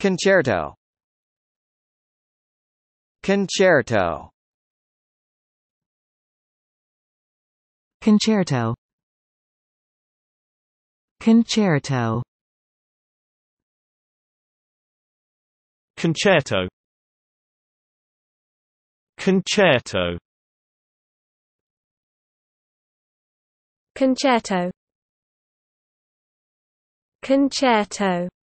Concerto Concerto Concerto Concerto Concerto Concerto Concerto Concerto